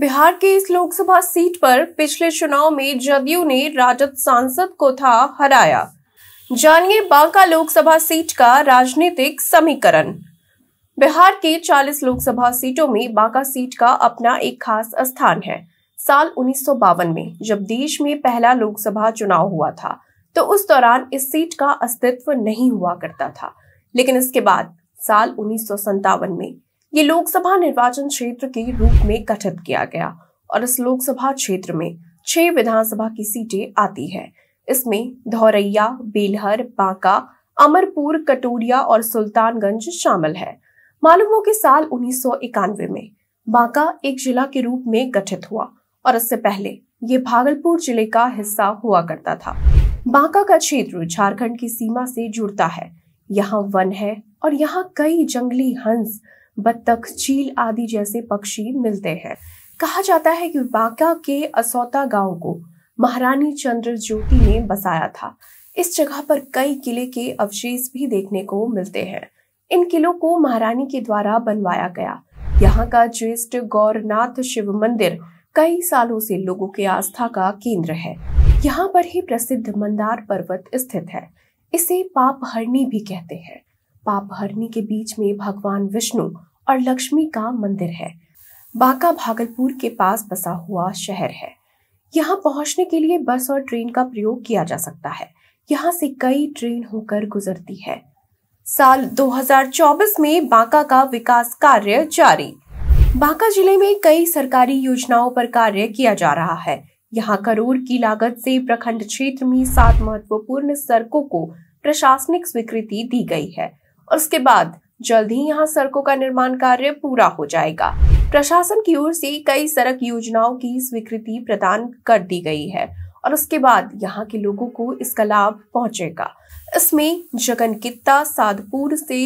बिहार के इस लोकसभा सीट पर पिछले चुनाव में जदयू ने राजद सांसद को था हराया जानिए बांका लोकसभा सीट का राजनीतिक समीकरण बिहार के 40 लोकसभा सीटों में बांका सीट का अपना एक खास स्थान है साल उन्नीस में जब देश में पहला लोकसभा चुनाव हुआ था तो उस दौरान इस सीट का अस्तित्व नहीं हुआ करता था लेकिन इसके बाद साल उन्नीस में ये लोकसभा निर्वाचन क्षेत्र के रूप में गठित किया गया और इस लोकसभा क्षेत्र में छह विधानसभा की सीटें आती है इसमें धौरैया बेलहर बांका अमरपुर कटोरिया और सुल्तानगंज शामिल है मालूम हो कि साल उन्नीस में बांका एक जिला के रूप में गठित हुआ और इससे पहले ये भागलपुर जिले का हिस्सा हुआ करता था बांका का क्षेत्र झारखंड की सीमा से जुड़ता है यहाँ वन है और यहाँ कई जंगली हंस बत्तख चील आदि जैसे पक्षी मिलते हैं कहा जाता है कि वाका के असौता गांव को महारानी चंद्र ज्योति ने बसाया था इस जगह पर कई किले के अवशेष भी देखने को मिलते हैं इन किलों को महारानी के द्वारा बनवाया गया यहाँ का ज्येष्ठ गौरनाथ शिव मंदिर कई सालों से लोगों के आस्था का केंद्र है यहाँ पर ही प्रसिद्ध मंदार पर्वत स्थित है इसे पाप हरणी भी कहते हैं पाप भरनी के बीच में भगवान विष्णु और लक्ष्मी का मंदिर है बांका भागलपुर के पास बसा हुआ शहर है यहाँ पहुँचने के लिए बस और ट्रेन का प्रयोग किया जा सकता है यहाँ से कई ट्रेन होकर गुजरती है साल 2024 में बांका का विकास कार्य जारी बांका जिले में कई सरकारी योजनाओं पर कार्य किया जा रहा है यहाँ करोड़ की लागत से प्रखंड क्षेत्र में सात महत्वपूर्ण सड़कों को प्रशासनिक स्वीकृति दी गई है उसके बाद जल्द ही यहाँ सड़कों का निर्माण कार्य पूरा हो जाएगा प्रशासन की ओर से कई सड़क योजनाओं की स्वीकृति प्रदान कर दी गई है और उसके बाद यहाँ के लोगों को इसका लाभ पहुंचेगा इसमें जगन कित्ता साधपुर से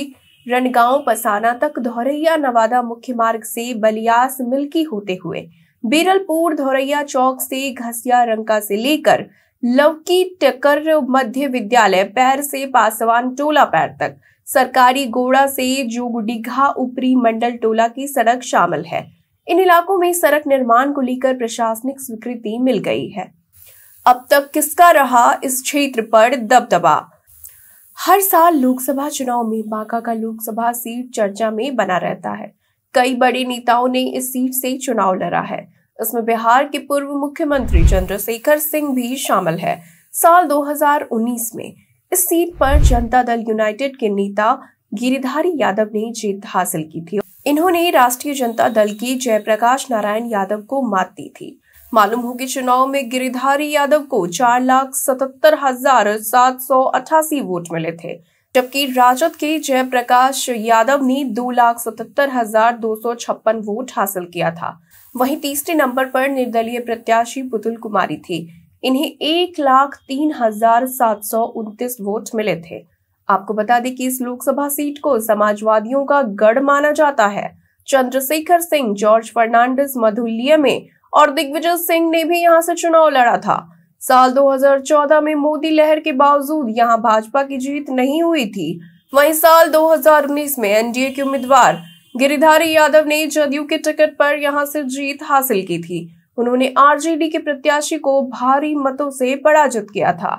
रणगांव पसाना तक धौरैया नवादा मुख्य मार्ग से बलियास मिल्की होते हुए बेरलपुर धौरैया चौक से घसिया रंका से लेकर लवकी टकर मध्य विद्यालय पैर से पासवान टोला पैर तक सरकारी गोड़ा से जोगडीघा ऊपरी मंडल टोला की सड़क शामिल है इन इलाकों में सड़क निर्माण को लेकर प्रशासनिक स्वीकृति मिल गई है अब तक किसका रहा इस क्षेत्र पर दबदबा हर साल लोकसभा चुनाव में बांका का लोकसभा सीट चर्चा में बना रहता है कई बड़े नेताओं ने इस सीट से चुनाव लड़ा है इसमें बिहार के पूर्व मुख्यमंत्री चंद्रशेखर सिंह भी शामिल है साल 2019 में इस सीट पर जनता दल यूनाइटेड के नेता गिरिधारी यादव ने जीत हासिल की थी इन्होंने राष्ट्रीय जनता दल की जयप्रकाश नारायण यादव को मात दी थी मालूम हो कि चुनाव में गिरिधारी यादव को चार लाख सतहत्तर हजार सात सौ अठासी वोट मिले थे जबकि राजद के जयप्रकाश यादव ने दो लाख सतहत्तर हजार दो सौ छप्पन वोट हासिल किया था वहीं तीसरे नंबर पर निर्दलीय प्रत्याशी पुतुल कुमारी थी इन्हें एक लाख तीन हजार सात सौ उनतीस वोट मिले थे आपको बता दें कि इस लोकसभा सीट को समाजवादियों का गढ़ माना जाता है चंद्रशेखर सिंह जॉर्ज फर्नांडिस मधुलिया में और दिग्विजय सिंह ने भी यहाँ से चुनाव लड़ा था साल 2014 में मोदी लहर के बावजूद यहाँ भाजपा की जीत नहीं हुई थी वहीं साल 2019 में एनडीए के उम्मीदवार गिरिधारी यादव ने जदयू के टिकट पर यहाँ से जीत हासिल की थी उन्होंने आरजेडी के प्रत्याशी को भारी मतों से पराजित किया था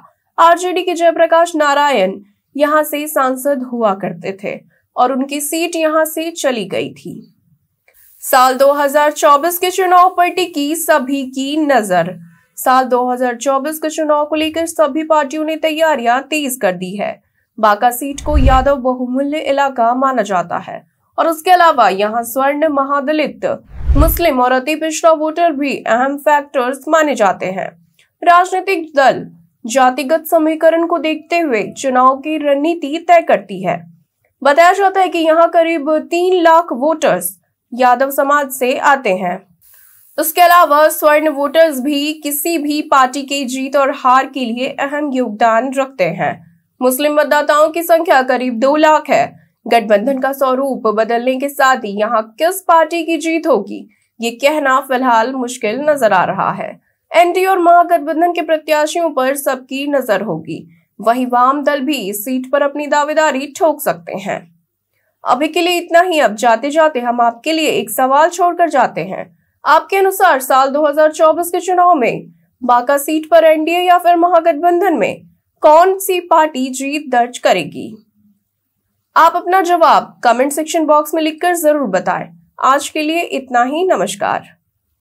आरजेडी के जयप्रकाश नारायण यहां से सांसद हुआ करते थे और उनकी सीट यहां से चली गई थी साल 2024 के चुनाव पर टिकी सभी की नजर साल 2024 के चुनाव को लेकर सभी पार्टियों ने तैयारियां तेज कर दी है बांका सीट को यादव बहुमूल्य इलाका माना जाता है और उसके अलावा यहाँ स्वर्ण महादलित मुस्लिम और अति पिछड़ा वोटर भी अहम फैक्टर्स माने जाते हैं राजनीतिक दल जातिगत समीकरण को देखते हुए चुनाव की रणनीति तय करती है बताया जाता है कि यहाँ करीब तीन लाख वोटर्स यादव समाज से आते हैं उसके अलावा स्वर्ण वोटर्स भी किसी भी पार्टी की जीत और हार के लिए अहम योगदान रखते हैं मुस्लिम मतदाताओं की संख्या करीब दो लाख है गठबंधन का स्वरूप बदलने के साथ ही यहाँ किस पार्टी की जीत होगी ये कहना फिलहाल मुश्किल नजर आ रहा है एनडीए और महागठबंधन के प्रत्याशियों पर सबकी नजर होगी वहीं वाम दल भी इस सीट पर अपनी दावेदारी ठोक सकते हैं अभी के लिए इतना ही अब जाते जाते हम आपके लिए एक सवाल छोड़कर जाते हैं आपके अनुसार साल 2024 के चुनाव में बांका सीट पर एनडीए या फिर महागठबंधन में कौन सी पार्टी जीत दर्ज करेगी आप अपना जवाब कमेंट सेक्शन बॉक्स में लिखकर जरूर बताएं। आज के लिए इतना ही नमस्कार